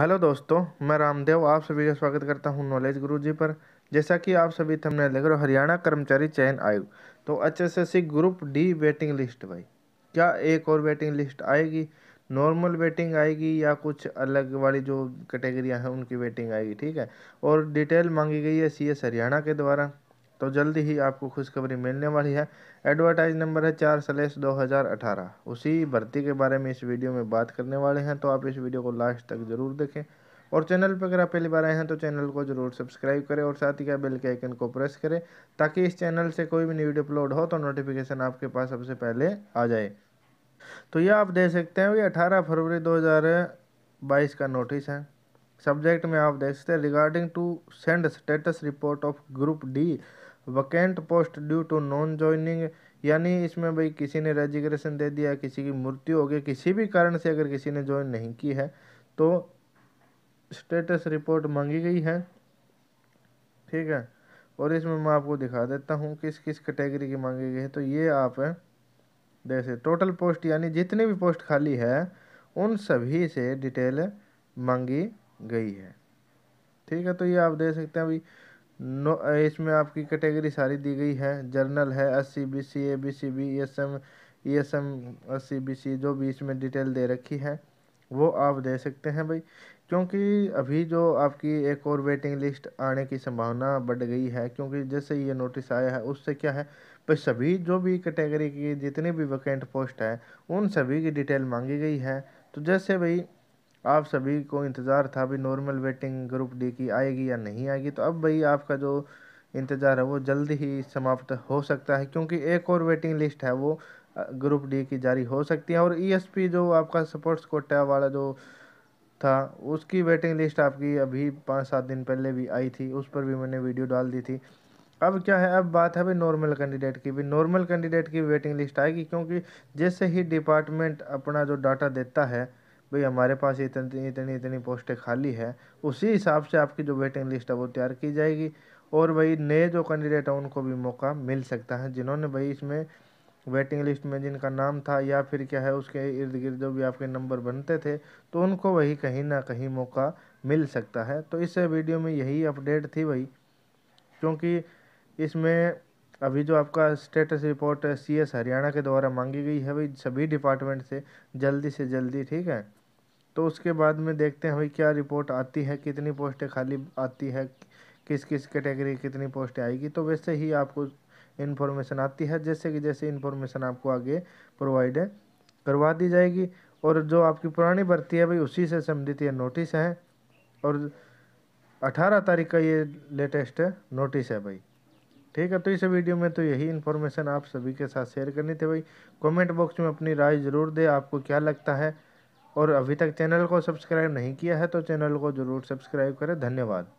hello दोस्तों मैं रामदेव आप सभी का स्वागत करता हूं नॉलेज गुरुजी पर जैसा कि आप सभी थमने देख रहे हो हरियाणा कर्मचारी चयन आयोग तो H group D waiting list भाई क्या एक और वेटिंग लिस्ट आएगी नॉर्मल वेटिंग आएगी या कुछ अलग वाली जो कैटेगरियाँ हैं उनकी वेटिंग आएगी ठीक है और डिटेल मांगी गई है सी हरियाणा के द्वारा तो जल्दी ही आपको खुशखबरी मिलने वाली है एडवर्टाइज नंबर है चार सलेस दो हज़ार अठारह उसी भर्ती के बारे में इस वीडियो में बात करने वाले हैं तो आप इस वीडियो को लास्ट तक ज़रूर देखें और चैनल पर अगर आप पहली बार आए हैं तो चैनल को जरूर सब्सक्राइब करें और साथ ही क्या बेल के आइकन को प्रेस करें ताकि इस चैनल से कोई भी न्यूडियो वीडियो अपलोड हो तो नोटिफिकेशन आपके पास सबसे पहले आ जाए तो यह आप देख सकते हैं ये अठारह फरवरी दो का नोटिस है सब्जेक्ट में आप देख सकते हैं regarding to send status report of group D vacant post due to non joining यानी इसमें भाई किसी ने रेजिग्रेशन दे दिया किसी की मृत्यु हो गई किसी भी कारण से अगर किसी ने ज्वाइन नहीं की है तो स्टेटस रिपोर्ट मांगी गई है ठीक है और इसमें मैं आपको दिखा देता हूँ किस किस कैटेगरी की मांगी गई है तो ये आप जैसे टोटल पोस्ट यानी जितनी भी पोस्ट खाली है उन सभी से डिटेल मांगी गई है ठीक है तो ये आप दे सकते हैं अभी नो इसमें आपकी कैटेगरी सारी दी गई है जर्नल है S C B C A B C B S M E S M S C B C जो भी इसमें डिटेल दे रखी है वो आप दे सकते हैं भाई क्योंकि अभी जो आपकी एक और वेटिंग लिस्ट आने की संभावना बढ़ गई है क्योंकि जैसे ये नोटिस आया है उससे क्या है भाई सभी जो भी कैटेगरी की जितनी भी वैकेंट पोस्ट है उन सभी की डिटेल मांगी गई है तो जैसे भाई आप सभी को इंतज़ार था भी नॉर्मल वेटिंग ग्रुप डी की आएगी या नहीं आएगी तो अब भाई आपका जो इंतज़ार है वो जल्द ही समाप्त हो सकता है क्योंकि एक और वेटिंग लिस्ट है वो ग्रुप डी की जारी हो सकती है और ईएसपी e जो आपका सपोर्ट्स कोटा वाला जो था उसकी वेटिंग लिस्ट आपकी अभी पाँच सात दिन पहले भी आई थी उस पर भी मैंने वीडियो डाल दी थी अब क्या है अब बात है भाई नॉर्मल कैंडिडेट की भी नॉर्मल कैंडिडेट की वेटिंग लिस्ट आएगी क्योंकि जैसे ही डिपार्टमेंट अपना जो डाटा देता है भाई हमारे पास इतनी इतनी इतनी पोस्टें खाली है उसी हिसाब से आपकी जो वेटिंग लिस्ट है वो तैयार की जाएगी और भाई नए जो कैंडिडेट हैं उनको भी मौका मिल सकता है जिन्होंने भाई इसमें वेटिंग लिस्ट में जिनका नाम था या फिर क्या है उसके इर्द गिर्द जो भी आपके नंबर बनते थे तो उनको वही कहीं ना कहीं मौका मिल सकता है तो इस वीडियो में यही अपडेट थी भाई क्योंकि इसमें अभी जो आपका status report C S Haryana के द्वारा मांगी गई है भाई सभी डिपार्टमेंट से जल्दी से जल्दी ठीक है तो उसके बाद में देखते हैं भाई क्या रिपोर्ट आती है कितनी पोस्टें खाली आती है किस किस कैटेगरी कितनी पोस्टें आएगी तो वैसे ही आपको इन्फॉर्मेशन आती है जैसे कि जैसे इन्फॉर्मेशन आपको आगे प्रोवाइड करवा दी जाएगी और जो आपकी पुरानी भर्ती है भाई उसी से संबंधित ये नोटिस है और 18 तारीख का ये लेटेस्ट नोटिस है भाई ठीक है तो इस वीडियो में तो यही इन्फॉर्मेशन आप सभी के साथ शेयर करनी थी भाई कमेंट बॉक्स में अपनी राय ज़रूर दे आपको क्या लगता है और अभी तक चैनल को सब्सक्राइब नहीं किया है तो चैनल को ज़रूर सब्सक्राइब करें धन्यवाद